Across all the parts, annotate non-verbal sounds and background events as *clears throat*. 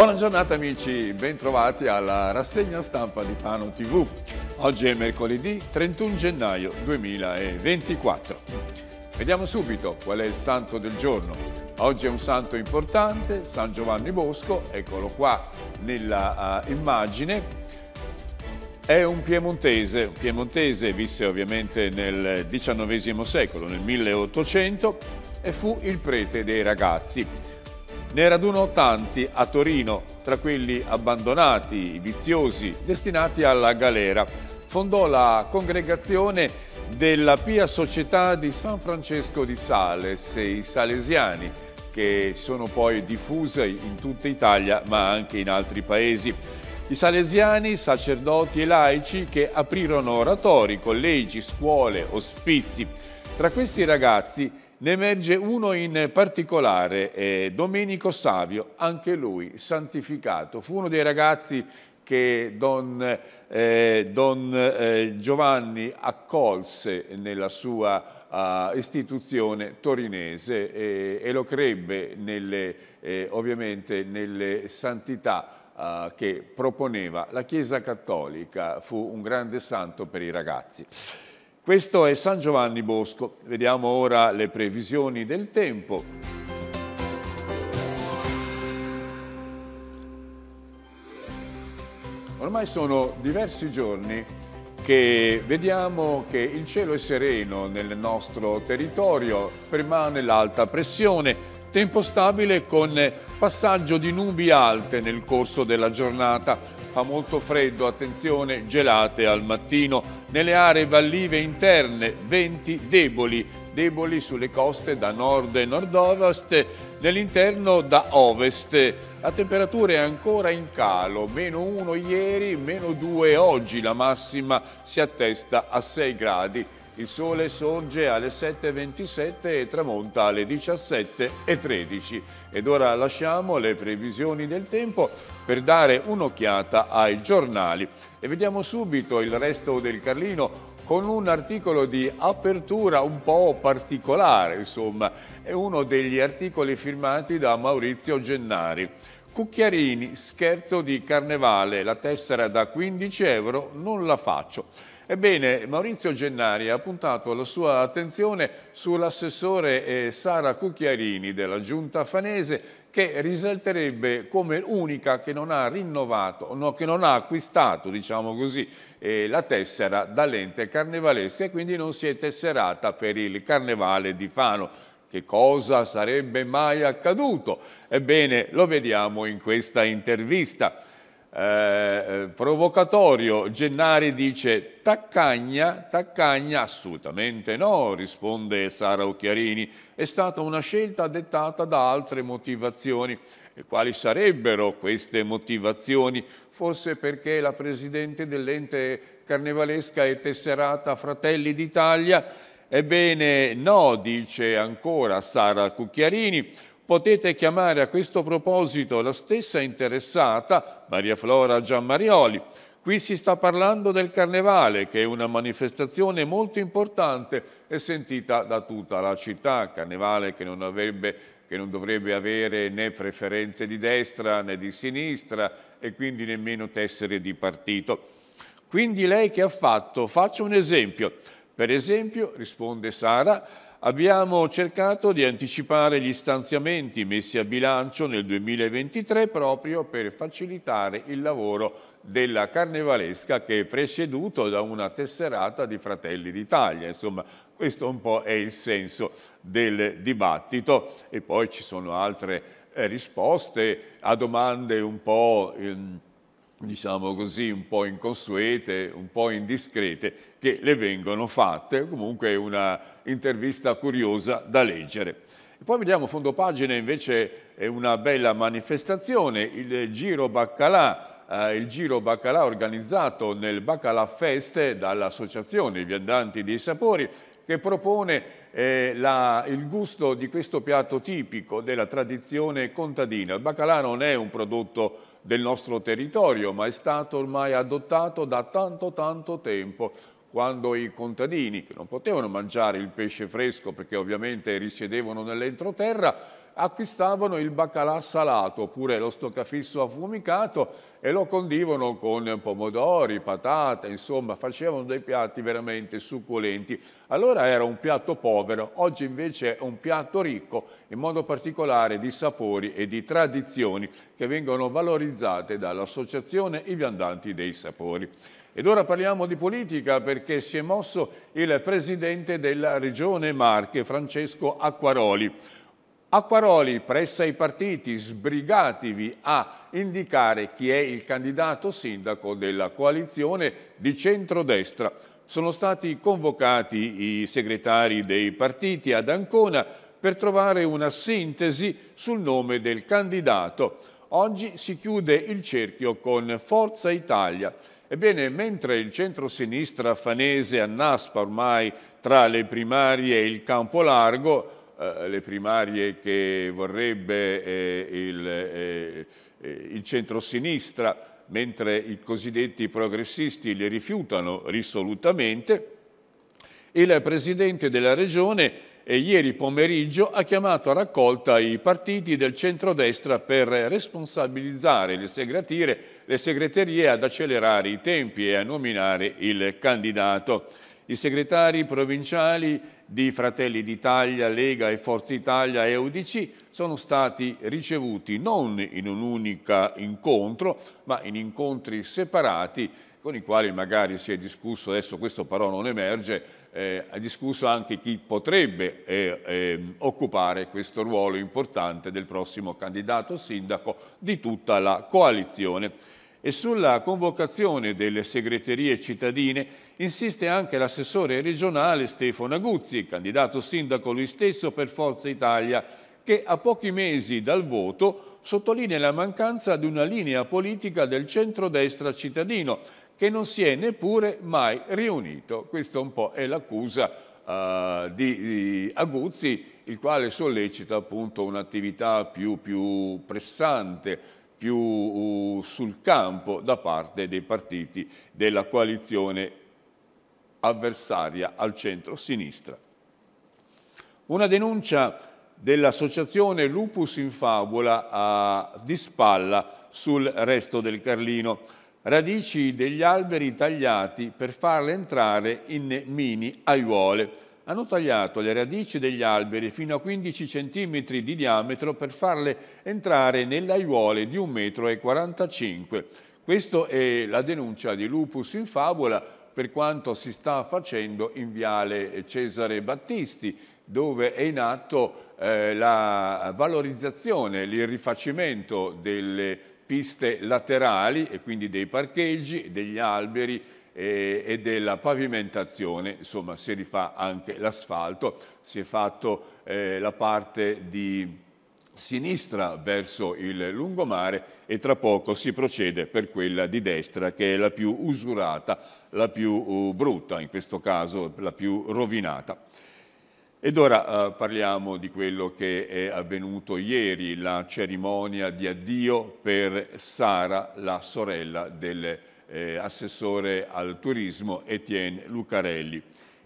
Buona giornata amici, bentrovati alla rassegna stampa di Pano TV. Oggi è mercoledì 31 gennaio 2024. Vediamo subito qual è il santo del giorno. Oggi è un santo importante, San Giovanni Bosco, eccolo qua nella uh, immagine. È un piemontese, un piemontese visse ovviamente nel XIX secolo, nel 1800, e fu il prete dei ragazzi. Ne radunò tanti a Torino, tra quelli abbandonati, viziosi, destinati alla galera. Fondò la congregazione della Pia Società di San Francesco di Sales e i Salesiani, che sono poi diffuse in tutta Italia ma anche in altri paesi. I salesiani, sacerdoti e laici che aprirono oratori, collegi, scuole, ospizi. Tra questi ragazzi ne emerge uno in particolare, eh, Domenico Savio, anche lui santificato. Fu uno dei ragazzi che Don, eh, Don eh, Giovanni accolse nella sua uh, istituzione torinese eh, e, lo crebbe nelle, eh, ovviamente nelle santità ah, che proponeva la Chiesa Cattolica, fu un grande santo per i ragazzi. Questo è San Giovanni Bosco. Vediamo ora le previsioni del tempo. Ormai sono diversi giorni che vediamo che il cielo è sereno nel nostro territorio, permane l'alta pressione, Tempo stabile con passaggio di nubi alte nel corso della giornata. Fa molto freddo, attenzione, gelate al mattino. Nelle aree vallive interne, venti deboli, deboli sulle coste da nord e nord-ovest, nell'interno da ovest. La temperatura è ancora in calo, meno 1 ieri, meno 2 oggi, la massima si attesta a 6 gradi. Il sole sorge alle 7.27 e tramonta alle 17.13. Ed ora lasciamo le previsioni del tempo per dare un'occhiata ai giornali. E vediamo subito il resto del Carlino con un articolo di apertura un po' particolare, insomma. È uno degli articoli firmati da Maurizio Gennari. Cucchiarini, scherzo di carnevale, la tessera da 15 euro, non la faccio. Ebbene, Maurizio Gennari ha puntato la sua attenzione sull'assessore eh, Sara Cucchiarini della Giunta Fanese che risalterebbe come unica che non ha rinnovato, no, che non ha acquistato, diciamo così, eh, la tessera dall'ente carnevalesca e quindi non si è tesserata per il carnevale di Fano che cosa sarebbe mai accaduto? Ebbene, lo vediamo in questa intervista. Eh, eh, provocatorio, Gennari dice taccagna, taccagna, assolutamente no, risponde Sara Occhiarini, è stata una scelta dettata da altre motivazioni. E quali sarebbero queste motivazioni? Forse perché la Presidente dell'ente carnevalesca e tesserata Fratelli d'Italia? Ebbene no, dice ancora Sara Cucchiarini, potete chiamare a questo proposito la stessa interessata, Maria Flora Giammarioli. Qui si sta parlando del Carnevale, che è una manifestazione molto importante e sentita da tutta la città. Carnevale che non, avrebbe, che non dovrebbe avere né preferenze di destra né di sinistra e quindi nemmeno tessere di partito. Quindi lei che ha fatto? Faccio un esempio. Per esempio, risponde Sara, abbiamo cercato di anticipare gli stanziamenti messi a bilancio nel 2023 proprio per facilitare il lavoro della carnevalesca che è preceduto da una tesserata di Fratelli d'Italia. Insomma, questo un po' è il senso del dibattito e poi ci sono altre eh, risposte a domande un po'... Eh, diciamo così, un po' inconsuete, un po' indiscrete, che le vengono fatte, comunque è intervista curiosa da leggere. E poi vediamo fondo pagina invece è una bella manifestazione, il Giro Baccalà, eh, il Giro Baccalà organizzato nel Baccalà Fest dall'Associazione Viandanti dei Sapori, che propone eh, la, il gusto di questo piatto tipico della tradizione contadina. Il baccalà non è un prodotto del nostro territorio, ma è stato ormai adottato da tanto tanto tempo quando i contadini, che non potevano mangiare il pesce fresco perché ovviamente risiedevano nell'entroterra, acquistavano il baccalà salato oppure lo stoccafisso affumicato e lo condivano con pomodori, patate, insomma facevano dei piatti veramente succulenti. Allora era un piatto povero, oggi invece è un piatto ricco, in modo particolare di sapori e di tradizioni che vengono valorizzate dall'Associazione I Viandanti dei Sapori. Ed ora parliamo di politica perché si è mosso il presidente della regione Marche, Francesco Acquaroli. Acquaroli pressa i partiti, sbrigatevi a indicare chi è il candidato sindaco della coalizione di centrodestra. Sono stati convocati i segretari dei partiti ad Ancona per trovare una sintesi sul nome del candidato. Oggi si chiude il cerchio con Forza Italia Ebbene, mentre il centro-sinistra fanese annaspa ormai tra le primarie e il campo largo, eh, le primarie che vorrebbe eh, il, eh, eh il centro-sinistra, mentre i cosiddetti progressisti le rifiutano risolutamente, il Presidente della Regione e ieri pomeriggio ha chiamato a raccolta i partiti del centrodestra per responsabilizzare le, le segreterie ad accelerare i tempi e a nominare il candidato. I segretari provinciali di Fratelli d'Italia, Lega e Forza Italia e UDC sono stati ricevuti non in un unico incontro, ma in incontri separati con i quali magari si è discusso, adesso questo però non emerge, eh, è discusso anche chi potrebbe eh, eh, occupare questo ruolo importante del prossimo candidato sindaco di tutta la coalizione. E sulla convocazione delle segreterie cittadine insiste anche l'assessore regionale Stefano Aguzzi, candidato sindaco lui stesso per Forza Italia, che a pochi mesi dal voto sottolinea la mancanza di una linea politica del centrodestra cittadino che non si è neppure mai riunito. Questa un po' è l'accusa eh, di, di, Aguzzi, il quale sollecita appunto un'attività più, più pressante più uh, sul campo da parte dei partiti della coalizione avversaria al centro-sinistra. Una denuncia dell'associazione Lupus in Fabula a, eh, di spalla sul resto del Carlino radici degli alberi tagliati per farle entrare in mini aiuole. Hanno tagliato le radici degli alberi fino a 15 cm di diametro per farle entrare nell'aiuole di 1,45 m. Questa è la denuncia di Lupus in Fabula per quanto si sta facendo in Viale Cesare Battisti, dove è in atto eh, la valorizzazione, il rifacimento delle piste laterali e quindi dei parcheggi, degli alberi eh, e, della pavimentazione, insomma si rifà anche l'asfalto, si è fatto eh, la parte di sinistra verso il lungomare e tra poco si procede per quella di destra che è la più usurata, la più uh, brutta in questo caso, la più rovinata. Ed ora eh, parliamo di quello che è avvenuto ieri, la cerimonia di addio per Sara, la sorella dell'assessore eh, al turismo Etienne Lucarelli.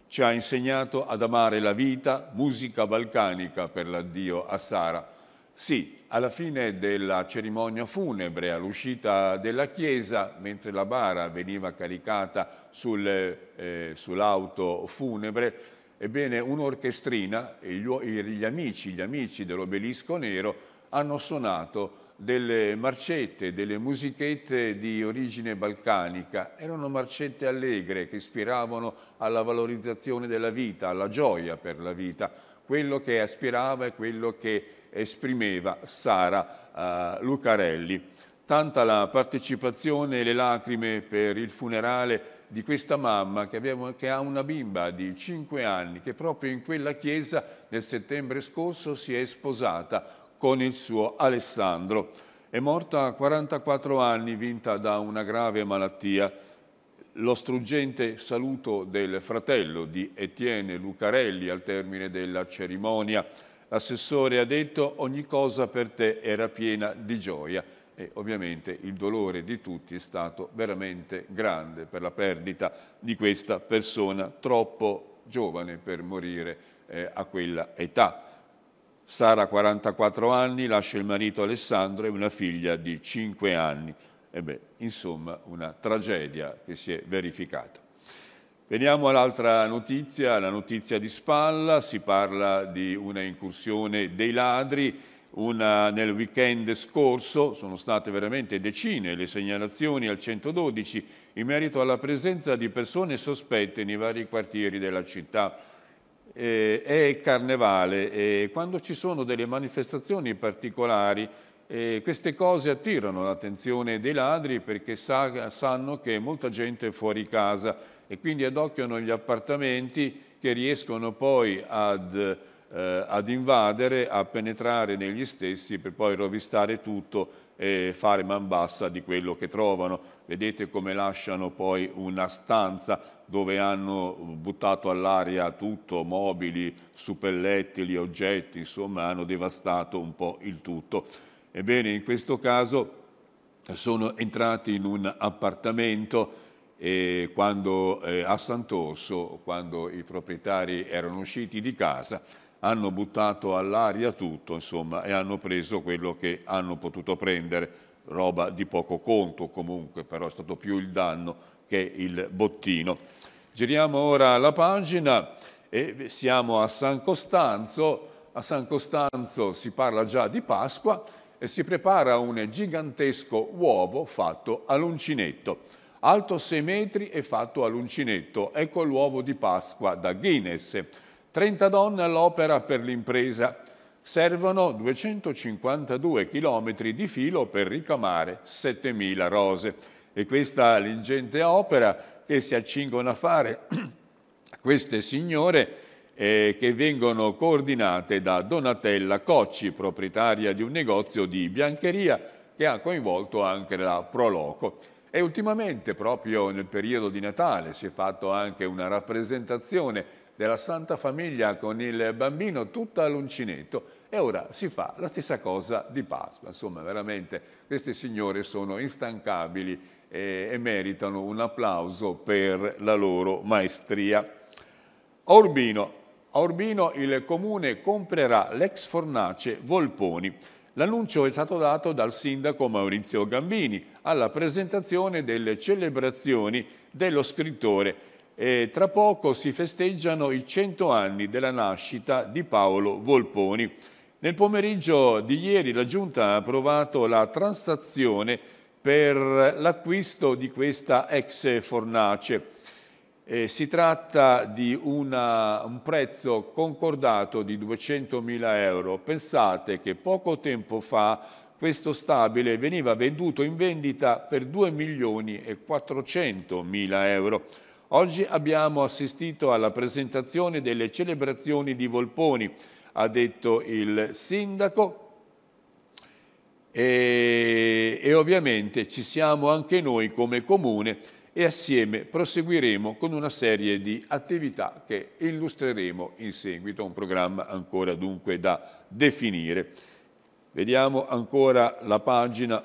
Ci ha insegnato ad amare la vita, musica balcanica per l'addio a Sara. Sì, alla fine della cerimonia funebre, all'uscita della chiesa, mentre la bara veniva caricata sul, eh, sull'auto funebre, Ebbene, un'orchestrina, gli amici, gli amici dell'Obelisco Nero, hanno suonato delle marcette, delle musichette di origine balcanica. Erano marcette allegre che ispiravano alla valorizzazione della vita, alla gioia per la vita, quello che aspirava e quello che esprimeva Sara eh, Lucarelli. Tanta la partecipazione e le lacrime per il funerale di questa mamma che, abbiamo, che, ha una bimba di 5 anni che proprio in quella chiesa nel settembre scorso si è sposata con il suo Alessandro. È morta a 44 anni, vinta da una grave malattia. Lo struggente saluto del fratello di Etienne Lucarelli al termine della cerimonia. L'assessore ha detto ogni cosa per te era piena di gioia e ovviamente il dolore di tutti è stato veramente grande per la perdita di questa persona troppo giovane per morire eh, a quella età. Sara, 44 anni, lascia il marito Alessandro e una figlia di 5 anni. E beh, insomma, una tragedia che si è verificata. Veniamo all'altra notizia, la notizia di Spalla, si parla di una incursione dei ladri una, nel weekend scorso sono state veramente decine le segnalazioni al 112 in merito alla presenza di persone sospette nei vari quartieri della città. Eh, è carnevale e quando ci sono delle manifestazioni particolari eh, queste cose attirano l'attenzione dei ladri perché sa, sanno che molta gente è fuori casa e quindi adocchiano gli appartamenti che riescono poi ad eh, ad invadere, a penetrare negli stessi per poi rovistare tutto e fare man bassa di quello che trovano. Vedete come lasciano poi una stanza dove hanno buttato all'aria tutto, mobili, suppellettili, oggetti, insomma hanno devastato un po' il tutto. Ebbene, in questo caso sono entrati in un appartamento e quando, eh, a Sant'Orso, quando i proprietari erano usciti di casa, hanno buttato all'aria tutto, insomma, e hanno preso quello che hanno potuto prendere, roba di poco conto comunque, però è stato più il danno che il bottino. Giriamo ora la pagina e siamo a San Costanzo. A San Costanzo si parla già di Pasqua e si prepara un gigantesco uovo fatto all'uncinetto alto 6 metri e fatto all'uncinetto. Ecco l'uovo di Pasqua da Guinness. 30 donne all'opera per l'impresa. Servono 252 chilometri di filo per ricamare 7.000 rose. E questa l'ingente opera che si accingono a fare *clears throat* queste signore eh, che vengono coordinate da Donatella Cocci, proprietaria di un negozio di biancheria che ha coinvolto anche la Proloco. E ultimamente, proprio nel periodo di Natale, si è fatto anche una rappresentazione della Santa Famiglia con il bambino tutta all'uncinetto e ora si fa la stessa cosa di Pasqua. Insomma, veramente queste signore sono instancabili e, e meritano un applauso per la loro maestria. A Urbino, a Urbino il comune comprerà l'ex fornace Volponi. L'annuncio è stato dato dal sindaco Maurizio Gambini alla presentazione delle celebrazioni dello scrittore e tra poco si festeggiano i 100 anni della nascita di Paolo Volponi. Nel pomeriggio di ieri la Giunta ha approvato la transazione per l'acquisto di questa ex fornace. Eh, si tratta di una, un prezzo concordato di 200.000 euro. Pensate che poco tempo fa questo stabile veniva venduto in vendita per 2 milioni e 400 euro. Oggi abbiamo assistito alla presentazione delle celebrazioni di Volponi, ha detto il sindaco, e, e ovviamente ci siamo anche noi come comune e assieme proseguiremo con una serie di attività che illustreremo in seguito, un programma ancora dunque da definire. Vediamo ancora la pagina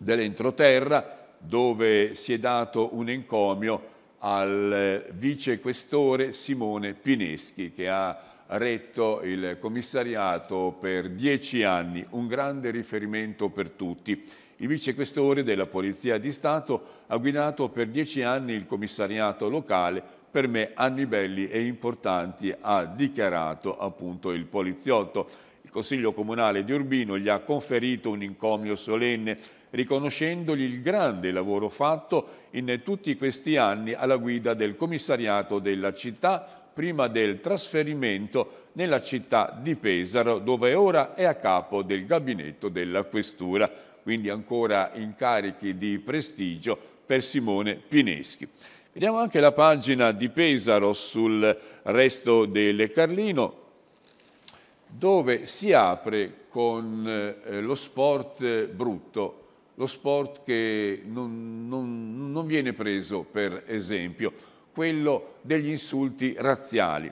dell'entroterra dove si è dato un encomio al vicequestore Simone Pineschi che ha retto il commissariato per dieci anni, un grande riferimento per tutti. Il vicequestore della Polizia di Stato ha guidato per dieci anni il commissariato locale, per me anni belli e importanti ha dichiarato appunto il poliziotto. Il Consiglio Comunale di Urbino gli ha conferito un incomio solenne riconoscendogli il grande lavoro fatto in tutti questi anni alla guida del commissariato della città prima del trasferimento nella città di Pesaro, dove ora è a capo del gabinetto della Questura, quindi ancora incarichi di prestigio per Simone Pineschi. Vediamo anche la pagina di Pesaro sul resto del Carlino, dove si apre con eh, lo sport brutto, lo sport che non, non, non viene preso per esempio, quello degli insulti razziali.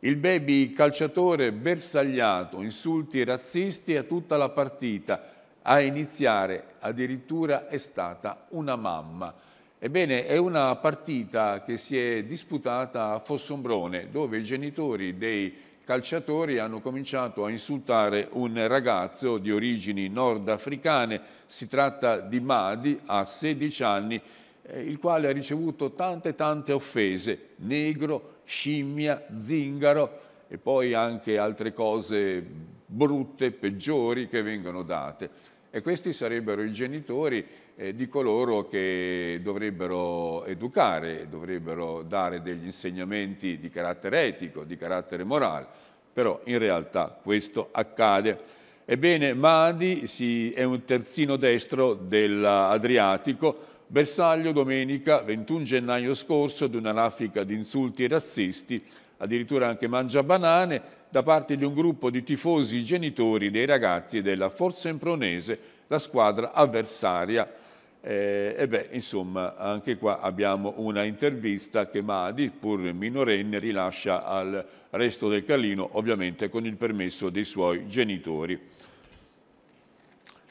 Il baby calciatore bersagliato, insulti razzisti a tutta la partita, a iniziare addirittura è stata una mamma. Ebbene, è una partita che si è disputata a Fossombrone, dove i genitori dei calciatori hanno cominciato a insultare un ragazzo di origini nordafricane, si tratta di Madi, a 16 anni, eh, il quale ha ricevuto tante tante offese, negro, scimmia, zingaro e poi anche altre cose brutte, peggiori che vengono date. E questi sarebbero i genitori eh, di coloro che dovrebbero educare, dovrebbero dare degli insegnamenti di carattere etico, di carattere morale, però in realtà questo accade. Ebbene, Madi si, è un terzino destro dell'Adriatico, bersaglio domenica 21 gennaio scorso di una raffica di insulti razzisti, addirittura anche mangia banane, da parte di un gruppo di tifosi genitori dei ragazzi della Forza Impronese, la squadra avversaria. Eh, e beh, insomma, anche qua abbiamo una intervista che Madi, pur minorenne, rilascia al resto del Calino, ovviamente con il permesso dei suoi genitori.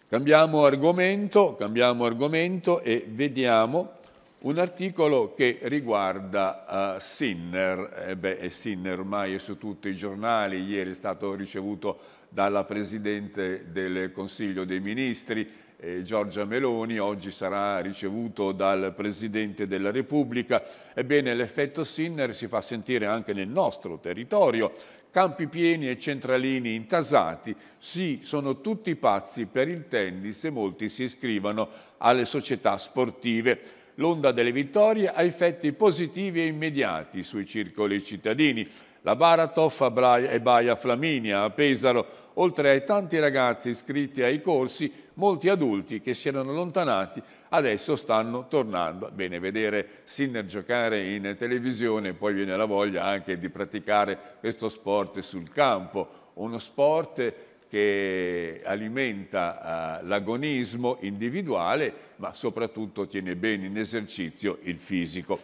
Cambiamo argomento, cambiamo argomento e vediamo un articolo che riguarda uh, Sinner, eh beh, Sinner ormai è su tutti i giornali, ieri è stato ricevuto dalla Presidente del Consiglio dei Ministri, eh, Giorgia Meloni, oggi sarà ricevuto dal Presidente della Repubblica. Ebbene, l'effetto Sinner si fa sentire anche nel nostro territorio. Campi pieni e centralini intasati, sì, sono tutti pazzi per il tennis e molti si iscrivono alle società sportive. L'onda delle vittorie ha effetti positivi e immediati sui circoli cittadini. La Baratov e Baia Flaminia a Pesaro, oltre ai tanti ragazzi iscritti ai corsi, molti adulti che si erano allontanati adesso stanno tornando. Bene, vedere Sinner giocare in televisione, poi viene la voglia anche di praticare questo sport sul campo, uno sport che alimenta eh, l'agonismo individuale, ma soprattutto tiene bene in esercizio il fisico.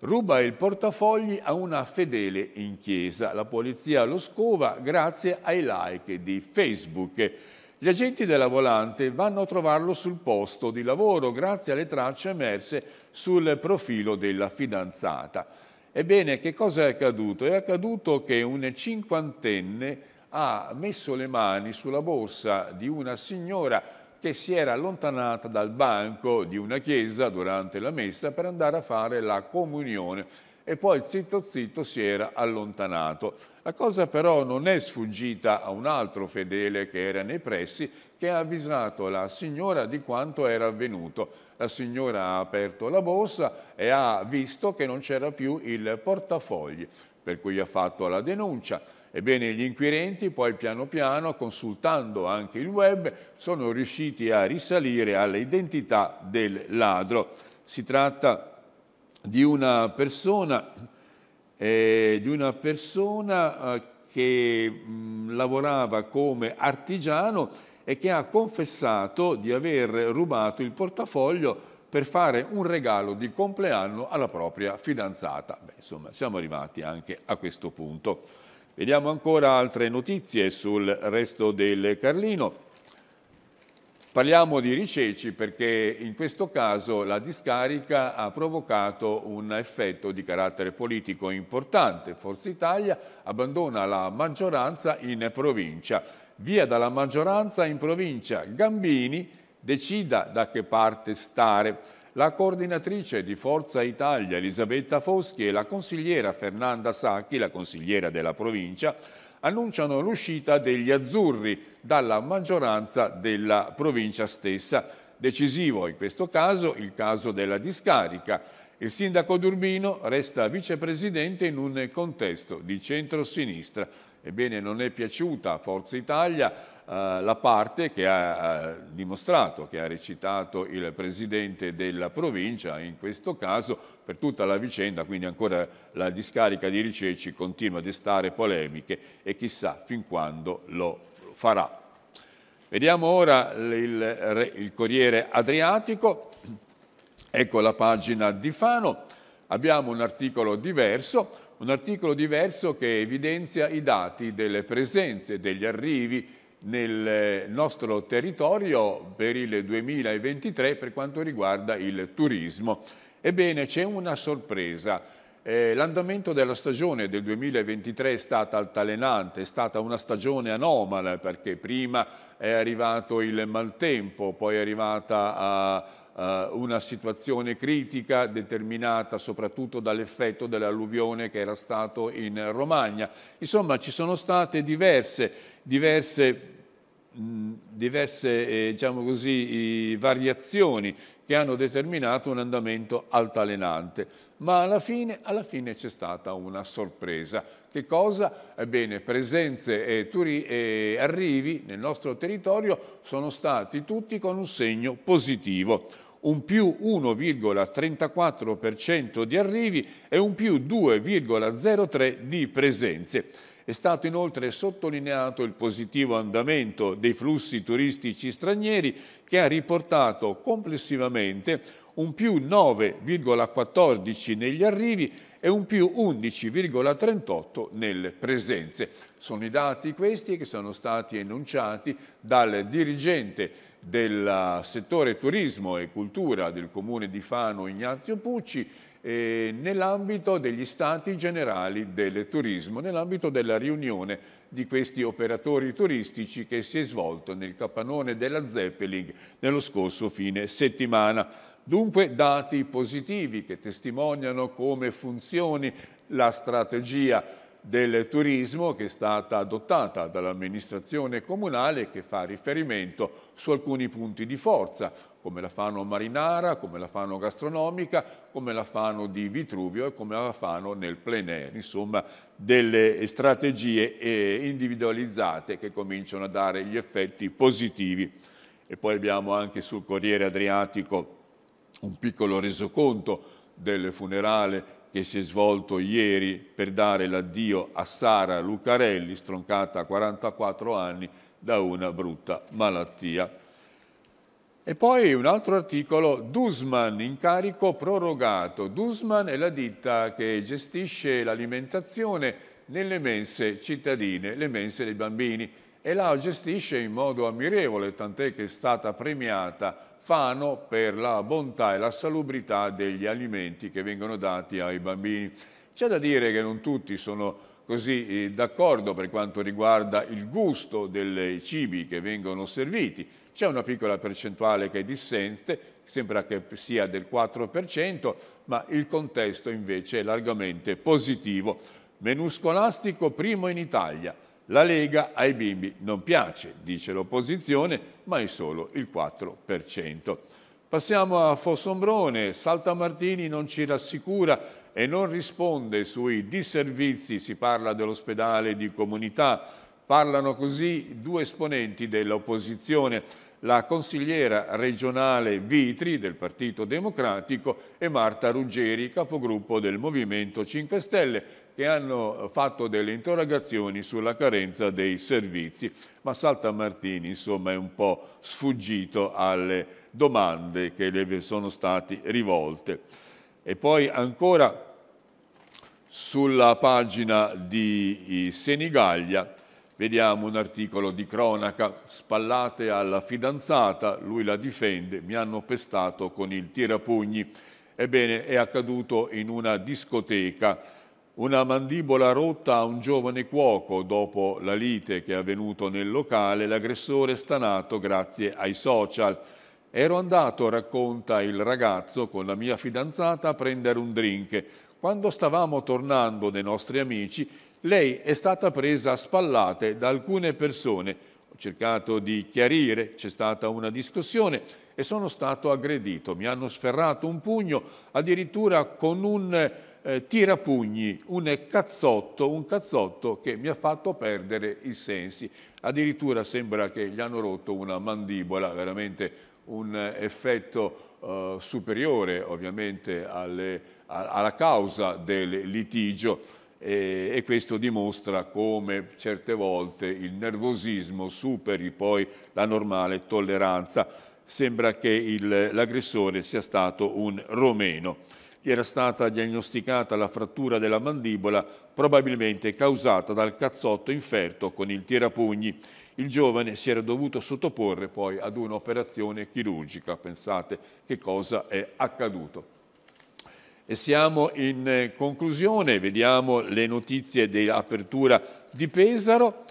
Ruba il portafogli a una fedele in chiesa. La polizia lo scova grazie ai like di Facebook. Gli agenti della volante vanno a trovarlo sul posto di lavoro grazie alle tracce emerse sul profilo della fidanzata. Ebbene, che cosa è accaduto? È accaduto che un cinquantenne ha messo le mani sulla borsa di una signora che si era allontanata dal banco di una chiesa durante la messa per andare a fare la comunione e poi zitto zitto si era allontanato. La cosa però non è sfuggita a un altro fedele che era nei pressi che ha avvisato la signora di quanto era avvenuto. La signora ha aperto la borsa e ha visto che non c'era più il portafogli, per cui ha fatto la denuncia. Ebbene, gli inquirenti poi piano piano, consultando anche il web, sono riusciti a risalire all'identità del ladro. Si tratta di una persona, eh, di una persona eh, che mh, mm, lavorava come artigiano e che ha confessato di aver rubato il portafoglio per fare un regalo di compleanno alla propria fidanzata. Beh, insomma, siamo arrivati anche a questo punto. Vediamo ancora altre notizie sul resto del Carlino. Parliamo di riceci perché in questo caso la discarica ha provocato un effetto di carattere politico importante. Forza Italia abbandona la maggioranza in provincia. Via dalla maggioranza in provincia. Gambini decida da che parte stare la coordinatrice di Forza Italia Elisabetta Foschi e la consigliera Fernanda Sacchi, la consigliera della provincia, annunciano l'uscita degli azzurri dalla maggioranza della provincia stessa. Decisivo in questo caso il caso della discarica. Il sindaco d'Urbino resta vicepresidente in un contesto di centrosinistra. Ebbene, non è piaciuta a Forza Italia eh, la parte che ha dimostrato, che ha recitato il presidente della provincia, in questo caso per tutta la vicenda, quindi ancora la discarica di Riceci continua a destare polemiche e chissà fin quando lo farà. Vediamo ora il, il Corriere Adriatico, ecco la pagina di Fano, abbiamo un articolo diverso, un articolo diverso che evidenzia i dati delle presenze, degli arrivi, nel eh, nostro territorio per il 2023 per quanto riguarda il turismo. Ebbene, c'è una sorpresa. Eh, L'andamento della stagione del 2023 è stata altalenante, è stata una stagione anomala perché prima è arrivato il maltempo, poi è arrivata a una situazione critica determinata soprattutto dall'effetto dell'alluvione che era stato in Romagna. Insomma ci sono state diverse, diverse Mm, diverse eh, diciamo così, variazioni che hanno determinato un andamento altalenante, ma alla fine, c'è stata una sorpresa. Che cosa? Ebbene, presenze e, e arrivi nel nostro territorio sono stati tutti con un segno positivo un più 1,34% di arrivi e un più 2,03% di presenze. È stato inoltre sottolineato il positivo andamento dei flussi turistici stranieri che ha riportato complessivamente un più 9,14 negli arrivi e un più 11,38 nelle presenze. Sono i dati questi che sono stati enunciati dal dirigente del settore turismo e cultura del comune di Fano Ignazio Pucci eh, nell'ambito degli stati generali del turismo, nell'ambito della riunione di questi operatori turistici che si è svolto nel capannone della Zeppelin nello scorso fine settimana. Dunque dati positivi che testimoniano come funzioni la strategia del turismo che è stata adottata dall'amministrazione comunale che fa riferimento su alcuni punti di forza, come la fano marinara, come la fano gastronomica, come la fano di Vitruvio e come la fano nel plein air, insomma delle strategie eh, individualizzate che cominciano a dare gli effetti positivi. E poi abbiamo anche sul Corriere Adriatico un piccolo resoconto del funerale che si è svolto ieri per dare l'addio a Sara Lucarelli, stroncata a 44 anni da una brutta malattia. E poi un altro articolo, Dusman, incarico prorogato. Dusman è la ditta che gestisce l'alimentazione nelle mense cittadine, le mense dei bambini, e la gestisce in modo ammirevole, tant'è che è stata premiata Fano per la bontà e la salubrità degli alimenti che vengono dati ai bambini. C'è da dire che non tutti sono così eh, d'accordo per quanto riguarda il gusto dei cibi che vengono serviti. C'è una piccola percentuale che è dissente, sembra che sia del 4%, ma il contesto invece è largamente positivo. Menù scolastico primo in Italia, la Lega ai bimbi non piace, dice l'opposizione, ma è solo il 4%. Passiamo a Fossombrone. Saltamartini non ci rassicura e non risponde sui disservizi, si parla dell'ospedale di comunità. Parlano così due esponenti dell'opposizione, la consigliera regionale Vitri del Partito Democratico e Marta Ruggeri, capogruppo del Movimento 5 Stelle, che hanno fatto delle interrogazioni sulla carenza dei servizi, ma Saltamartini insomma è un po' sfuggito alle domande che le sono state rivolte. E poi ancora sulla pagina di eh, Senigallia vediamo un articolo di cronaca, spallate alla fidanzata, lui la difende, mi hanno pestato con il tirapugni. Ebbene, è accaduto in una discoteca una mandibola rotta a un giovane cuoco dopo la lite che è avvenuto nel locale, l'aggressore è stanato grazie ai social. Ero andato, racconta il ragazzo, con la mia fidanzata a prendere un drink. Quando stavamo tornando dai nostri amici, lei è stata presa a spallate da alcune persone. Ho cercato di chiarire, c'è stata una discussione e sono stato aggredito. Mi hanno sferrato un pugno, addirittura con un eh, tirapugni, un cazzotto, un cazzotto che mi ha fatto perdere i sensi. Addirittura sembra che gli hanno rotto una mandibola, veramente un effetto eh, superiore ovviamente alle, a, alla causa del litigio e, e questo dimostra come certe volte il nervosismo superi poi la normale tolleranza. Sembra che l'aggressore sia stato un romeno gli era stata diagnosticata la frattura della mandibola, probabilmente causata dal cazzotto inferto con il tirapugni. Il giovane si era dovuto sottoporre poi ad un'operazione chirurgica. Pensate che cosa è accaduto. E siamo in eh, conclusione, vediamo le notizie di apertura di Pesaro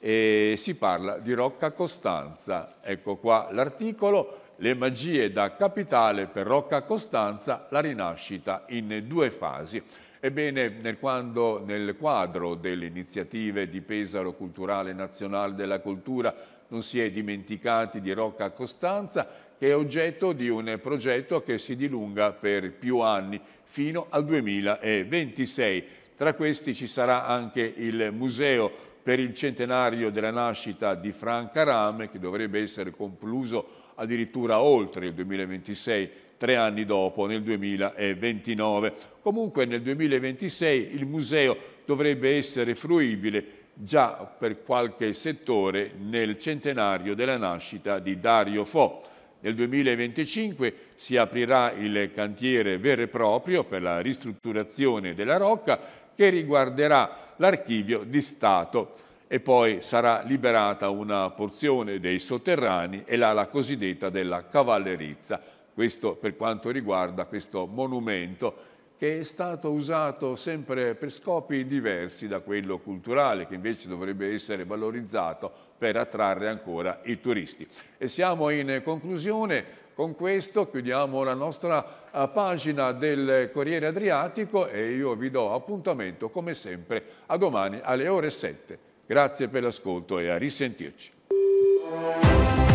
e si parla di Rocca Costanza. Ecco qua l'articolo, le magie da capitale per Rocca Costanza, la rinascita in due fasi. Ebbene, nel, quando, nel quadro delle iniziative di Pesaro Culturale Nazionale della Cultura non si è dimenticati di Rocca Costanza, che è oggetto di un progetto che si dilunga per più anni, fino al 2026. Tra questi ci sarà anche il Museo per il centenario della nascita di Franca Rame, che dovrebbe essere concluso addirittura oltre il 2026, tre anni dopo, nel 2029. Comunque nel 2026 il museo dovrebbe essere fruibile già per qualche settore nel centenario della nascita di Dario Fo. Nel 2025 si aprirà il cantiere vero e proprio per la ristrutturazione della Rocca che riguarderà l'archivio di Stato e poi sarà liberata una porzione dei sotterranei e l'ala cosiddetta della cavallerizza. Questo per quanto riguarda questo monumento che è stato usato sempre per scopi diversi da quello culturale, che invece dovrebbe essere valorizzato per attrarre ancora i turisti. E siamo in conclusione. Con questo chiudiamo la nostra eh, pagina del Corriere Adriatico e io vi do appuntamento come sempre a domani alle ore 7. Grazie per l'ascolto e a risentirci.